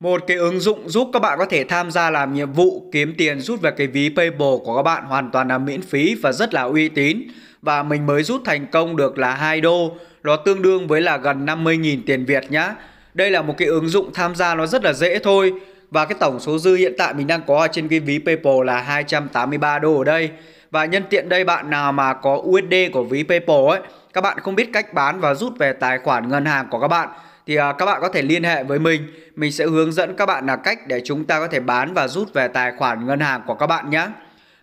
Một cái ứng dụng giúp các bạn có thể tham gia làm nhiệm vụ kiếm tiền rút về cái ví Paypal của các bạn hoàn toàn là miễn phí và rất là uy tín. Và mình mới rút thành công được là 2 đô, nó tương đương với là gần 50.000 tiền Việt nhá. Đây là một cái ứng dụng tham gia nó rất là dễ thôi. Và cái tổng số dư hiện tại mình đang có ở trên cái ví Paypal là 283 đô ở đây. Và nhân tiện đây bạn nào mà có USD của ví Paypal ấy, các bạn không biết cách bán và rút về tài khoản ngân hàng của các bạn thì à, các bạn có thể liên hệ với mình. Mình sẽ hướng dẫn các bạn là cách để chúng ta có thể bán và rút về tài khoản ngân hàng của các bạn nhé.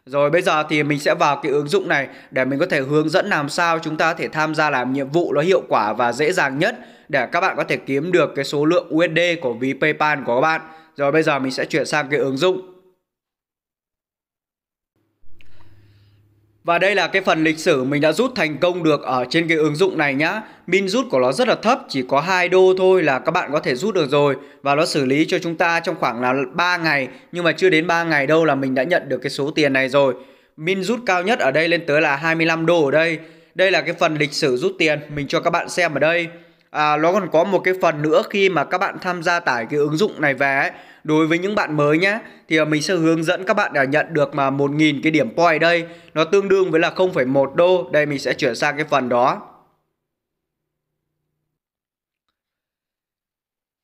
Rồi bây giờ thì mình sẽ vào cái ứng dụng này để mình có thể hướng dẫn làm sao chúng ta có thể tham gia làm nhiệm vụ nó hiệu quả và dễ dàng nhất để các bạn có thể kiếm được cái số lượng USD của ví PayPal của các bạn. Rồi bây giờ mình sẽ chuyển sang cái ứng dụng. Và đây là cái phần lịch sử mình đã rút thành công được ở trên cái ứng dụng này nhá. Min rút của nó rất là thấp, chỉ có 2 đô thôi là các bạn có thể rút được rồi. Và nó xử lý cho chúng ta trong khoảng là 3 ngày. Nhưng mà chưa đến 3 ngày đâu là mình đã nhận được cái số tiền này rồi. Min rút cao nhất ở đây lên tới là 25 đô ở đây. Đây là cái phần lịch sử rút tiền mình cho các bạn xem ở đây à, nó còn có một cái phần nữa khi mà các bạn tham gia tải cái ứng dụng này về ấy, đối với những bạn mới nhé thì à, mình sẽ hướng dẫn các bạn để à, nhận được mà 1.000 cái điểm point đây nó tương đương với là 0,1 đô đây mình sẽ chuyển sang cái phần đó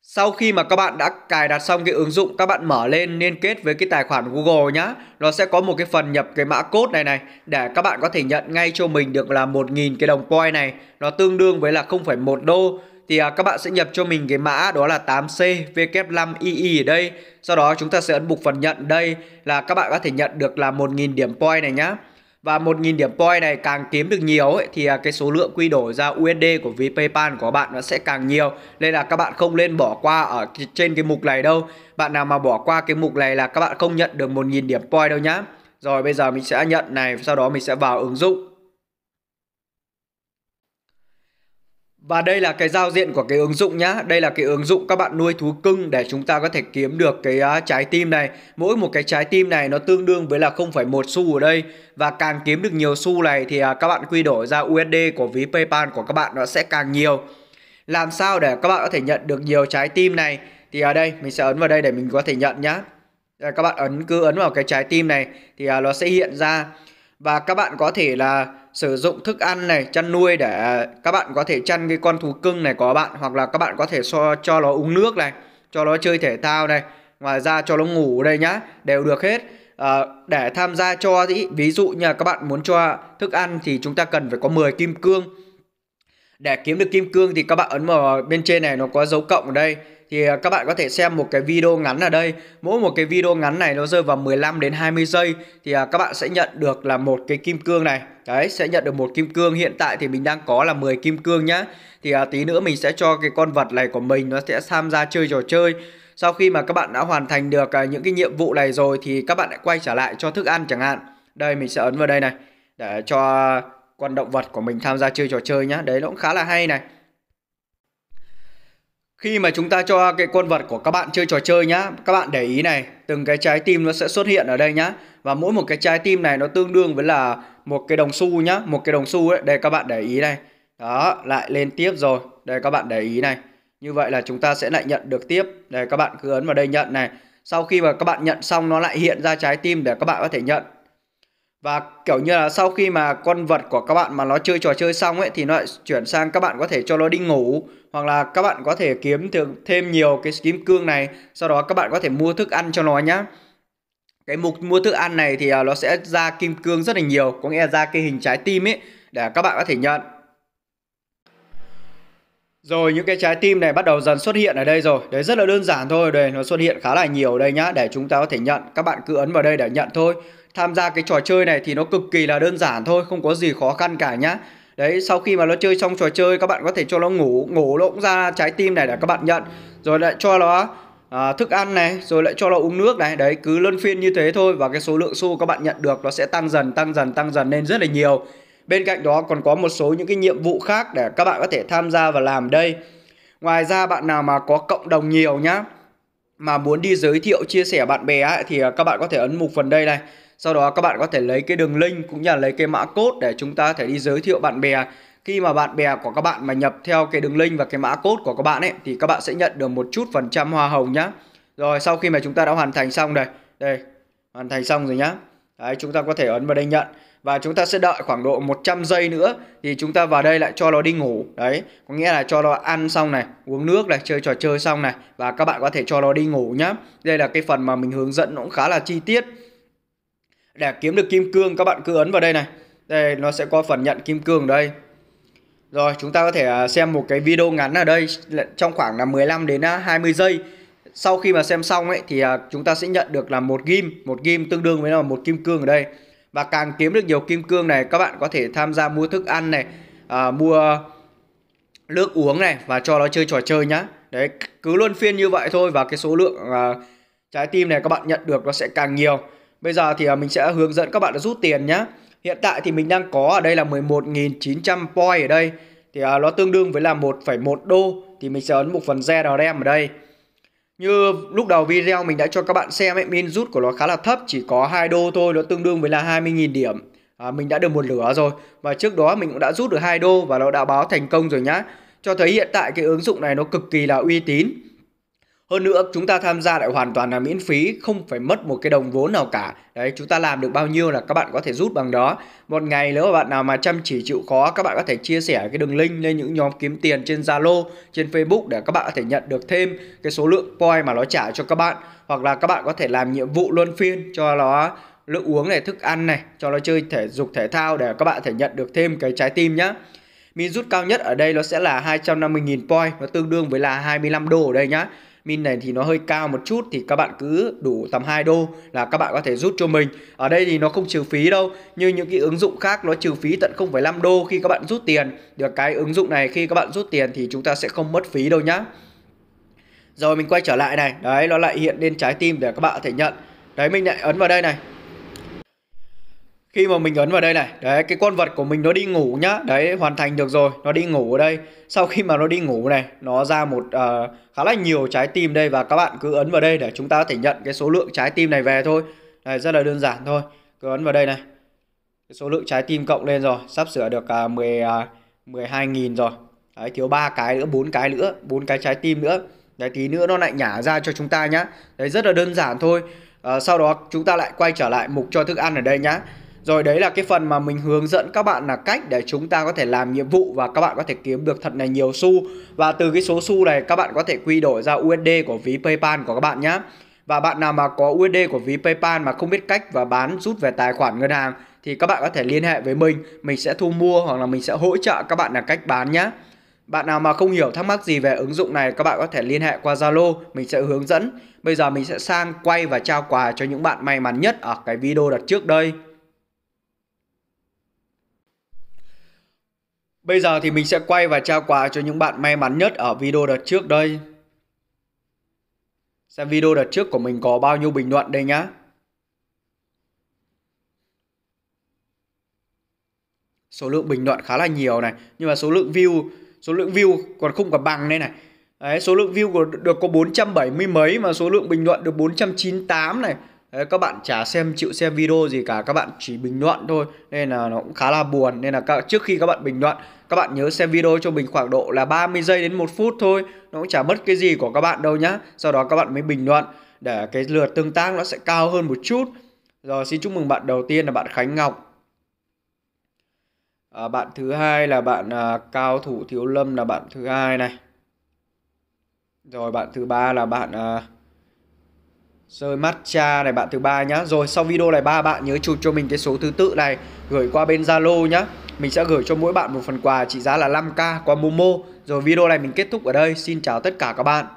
Sau khi mà các bạn đã cài đặt xong cái ứng dụng các bạn mở lên liên kết với cái tài khoản Google nhá Nó sẽ có một cái phần nhập cái mã code này này Để các bạn có thể nhận ngay cho mình được là 1.000 cái đồng coin này Nó tương đương với là 0,1 đô Thì à, các bạn sẽ nhập cho mình cái mã đó là 8CW5II ở đây Sau đó chúng ta sẽ ấn mục phần nhận đây là các bạn có thể nhận được là 1.000 điểm coin này nhá và 1.000 điểm poi này càng kiếm được nhiều ấy, thì à, cái số lượng quy đổi ra USD của ví PayPal của bạn nó sẽ càng nhiều nên là các bạn không nên bỏ qua ở trên cái mục này đâu bạn nào mà bỏ qua cái mục này là các bạn không nhận được 1.000 điểm poi đâu nhá rồi bây giờ mình sẽ nhận này sau đó mình sẽ vào ứng dụng Và đây là cái giao diện của cái ứng dụng nhá Đây là cái ứng dụng các bạn nuôi thú cưng để chúng ta có thể kiếm được cái uh, trái tim này Mỗi một cái trái tim này nó tương đương với là 0,1 xu ở đây Và càng kiếm được nhiều xu này thì uh, các bạn quy đổi ra USD của ví Paypal của các bạn nó sẽ càng nhiều Làm sao để các bạn có thể nhận được nhiều trái tim này Thì ở đây mình sẽ ấn vào đây để mình có thể nhận nhá Các bạn ấn cứ ấn vào cái trái tim này thì uh, nó sẽ hiện ra và các bạn có thể là sử dụng thức ăn này chăn nuôi để à, các bạn có thể chăn cái con thú cưng này của bạn hoặc là các bạn có thể so, cho nó uống nước này cho nó chơi thể thao này ngoài ra cho nó ngủ đây nhá đều được hết à, để tham gia cho ý, ví dụ như là các bạn muốn cho thức ăn thì chúng ta cần phải có 10 kim cương để kiếm được kim cương thì các bạn ấn vào bên trên này nó có dấu cộng ở đây thì à, các bạn có thể xem một cái video ngắn ở đây. Mỗi một cái video ngắn này nó rơi vào 15 đến 20 giây thì à, các bạn sẽ nhận được là một cái kim cương này. Đấy, sẽ nhận được một kim cương. Hiện tại thì mình đang có là 10 kim cương nhá. Thì à, tí nữa mình sẽ cho cái con vật này của mình nó sẽ tham gia chơi trò chơi. Sau khi mà các bạn đã hoàn thành được những cái nhiệm vụ này rồi thì các bạn lại quay trở lại cho thức ăn chẳng hạn. Đây mình sẽ ấn vào đây này để cho con động vật của mình tham gia chơi trò chơi nhá đấy nó cũng khá là hay này khi mà chúng ta cho cái con vật của các bạn chơi trò chơi nhá các bạn để ý này từng cái trái tim nó sẽ xuất hiện ở đây nhá và mỗi một cái trái tim này nó tương đương với là một cái đồng xu nhá một cái đồng xu ấy đây các bạn để ý này đó lại lên tiếp rồi đây các bạn để ý này như vậy là chúng ta sẽ lại nhận được tiếp đây các bạn cứ ấn vào đây nhận này sau khi mà các bạn nhận xong nó lại hiện ra trái tim để các bạn có thể nhận và kiểu như là sau khi mà con vật của các bạn mà nó chơi trò chơi xong ấy thì nó lại chuyển sang các bạn có thể cho nó đi ngủ hoặc là các bạn có thể kiếm thêm nhiều cái kim cương này sau đó các bạn có thể mua thức ăn cho nó nhá cái mục mua thức ăn này thì à, nó sẽ ra kim cương rất là nhiều có nghĩa là ra cái hình trái tim ấy để các bạn có thể nhận rồi những cái trái tim này bắt đầu dần xuất hiện ở đây rồi Đấy rất là đơn giản thôi Đây nó xuất hiện khá là nhiều đây nhá Để chúng ta có thể nhận Các bạn cứ ấn vào đây để nhận thôi tham gia cái trò chơi này thì nó cực kỳ là đơn giản thôi không có gì khó khăn cả nhá Đấy, sau khi mà nó chơi xong trò chơi các bạn có thể cho nó ngủ, ngủ nó cũng ra trái tim này để các bạn nhận. Rồi lại cho nó à, thức ăn này, rồi lại cho nó uống nước này. Đấy, cứ luân phiên như thế thôi và cái số lượng xu các bạn nhận được nó sẽ tăng dần, tăng dần, tăng dần lên rất là nhiều. Bên cạnh đó còn có một số những cái nhiệm vụ khác để các bạn có thể tham gia và làm đây. Ngoài ra bạn nào mà có cộng đồng nhiều nhá, mà muốn đi giới thiệu, chia sẻ bạn bè ấy, thì à, các bạn có thể ấn mục phần đây này sau đó các bạn có thể lấy cái đường link cũng như là lấy cái mã code để chúng ta có thể đi giới thiệu bạn bè khi mà bạn bè của các bạn mà nhập theo cái đường link và cái mã code của các bạn ấy thì các bạn sẽ nhận được một chút phần trăm hoa hồng nhá. Rồi sau khi mà chúng ta đã hoàn thành xong đây, đây, hoàn thành xong rồi nhá. Đấy, chúng ta có thể ấn vào đây nhận và chúng ta sẽ đợi khoảng độ 100 giây nữa thì chúng ta vào đây lại cho nó đi ngủ. Đấy, có nghĩa là cho nó ăn xong này, uống nước này, chơi trò chơi xong này và các bạn có thể cho nó đi ngủ nhá. Đây là cái phần mà mình hướng dẫn nó cũng khá là chi tiết để kiếm được kim cương các bạn cứ ấn vào đây này đây nó sẽ có phần nhận kim cương đây rồi chúng ta có thể à, xem một cái video ngắn ở đây trong khoảng là 15 đến 20 à, giây sau khi mà xem xong ấy thì à, chúng ta sẽ nhận được là một ghim một ghim tương đương với là một kim cương ở đây và càng kiếm được nhiều kim cương này các bạn có thể tham gia mua thức ăn này à, mua nước uống này và cho nó chơi trò chơi nhá đấy cứ luân phiên như vậy thôi và cái số lượng à, trái tim này các bạn nhận được nó sẽ càng nhiều Bây giờ thì à, mình sẽ hướng dẫn các bạn rút tiền nhé. Hiện tại thì mình đang có ở đây là 11.900 point ở đây. Thì à, nó tương đương với là 1,1 đô. Thì mình sẽ ấn một phần ZRM ở đây. Như lúc đầu video mình đã cho các bạn xem ấy, min rút của nó khá là thấp, chỉ có 2 đô thôi, nó tương đương với là 20.000 điểm. À, mình đã được một lửa rồi và trước đó mình cũng đã rút được 2 đô và nó đã báo thành công rồi nhá. Cho thấy hiện tại cái ứng dụng này nó cực kỳ là uy tín. Hơn nữa chúng ta tham gia lại hoàn toàn là miễn phí, không phải mất một cái đồng vốn nào cả. Đấy, chúng ta làm được bao nhiêu là các bạn có thể rút bằng đó. Một ngày nếu mà bạn nào mà chăm chỉ chịu khó, các bạn có thể chia sẻ cái đường link lên những nhóm kiếm tiền trên Zalo, trên Facebook để các bạn có thể nhận được thêm cái số lượng point mà nó trả cho các bạn. Hoặc là các bạn có thể làm nhiệm vụ luân phiên cho nó nước uống này, thức ăn này, cho nó chơi thể dục thể thao để các bạn thể nhận được thêm cái trái tim nhá. Min rút cao nhất ở đây nó sẽ là 250.000 point, nó tương đương với là 25 đô ở đây nhá min này thì nó hơi cao một chút thì các bạn cứ đủ tầm 2 đô là các bạn có thể rút cho mình ở đây thì nó không trừ phí đâu như những cái ứng dụng khác nó trừ phí tận 0,5 đô khi các bạn rút tiền được cái ứng dụng này khi các bạn rút tiền thì chúng ta sẽ không mất phí đâu nhá rồi mình quay trở lại này đấy nó lại hiện lên trái tim để các bạn có thể nhận đấy mình lại ấn vào đây này khi mà mình ấn vào đây này đấy cái con vật của mình nó đi ngủ nhá đấy hoàn thành được rồi nó đi ngủ ở đây sau khi mà nó đi ngủ này nó ra một uh, khá là nhiều trái tim đây và các bạn cứ ấn vào đây để chúng ta có thể nhận cái số lượng trái tim này về thôi đấy, rất là đơn giản thôi cứ ấn vào đây này cái số lượng trái tim cộng lên rồi sắp sửa được uh, 10 12.000 rồi đấy, thiếu ba cái nữa bốn cái nữa bốn cái trái tim nữa đấy tí nữa nó lại nhả ra cho chúng ta nhá đấy rất là đơn giản thôi uh, sau đó chúng ta lại quay trở lại mục cho thức ăn ở đây nhá rồi đấy là cái phần mà mình hướng dẫn các bạn là cách để chúng ta có thể làm nhiệm vụ và các bạn có thể kiếm được thật là nhiều xu. Và từ cái số xu này các bạn có thể quy đổi ra USD của ví PayPal của các bạn nhé. Và bạn nào mà có USD của ví PayPal mà không biết cách và bán rút về tài khoản ngân hàng thì các bạn có thể liên hệ với mình, mình sẽ thu mua hoặc là mình sẽ hỗ trợ các bạn là cách bán nhé. Bạn nào mà không hiểu thắc mắc gì về ứng dụng này các bạn có thể liên hệ qua Zalo, mình sẽ hướng dẫn. Bây giờ mình sẽ sang quay và trao quà cho những bạn may mắn nhất ở cái video đặt trước đây. Bây giờ thì mình sẽ quay và trao quà cho những bạn may mắn nhất ở video đợt trước đây. Xem video đợt trước của mình có bao nhiêu bình luận đây nhá. Số lượng bình luận khá là nhiều này, nhưng mà số lượng view, số lượng view còn không còn bằng đây này. Đấy, số lượng view của, được có 470 mấy mà số lượng bình luận được 498 này. Đấy, các bạn chả xem chịu xem video gì cả các bạn chỉ bình luận thôi nên là nó cũng khá là buồn nên là các, trước khi các bạn bình luận các bạn nhớ xem video cho mình khoảng độ là 30 giây đến một phút thôi nó cũng chả mất cái gì của các bạn đâu nhá sau đó các bạn mới bình luận để cái lượt tương tác nó sẽ cao hơn một chút rồi xin chúc mừng bạn đầu tiên là bạn Khánh Ngọc à, bạn thứ hai là bạn à, cao thủ thiếu lâm là bạn thứ hai này rồi bạn thứ ba là bạn à, rồi matcha này bạn thứ ba nhá. Rồi sau video này ba bạn nhớ chụp cho mình cái số thứ tự này gửi qua bên Zalo nhá. Mình sẽ gửi cho mỗi bạn một phần quà trị giá là 5k qua Momo. Rồi video này mình kết thúc ở đây. Xin chào tất cả các bạn.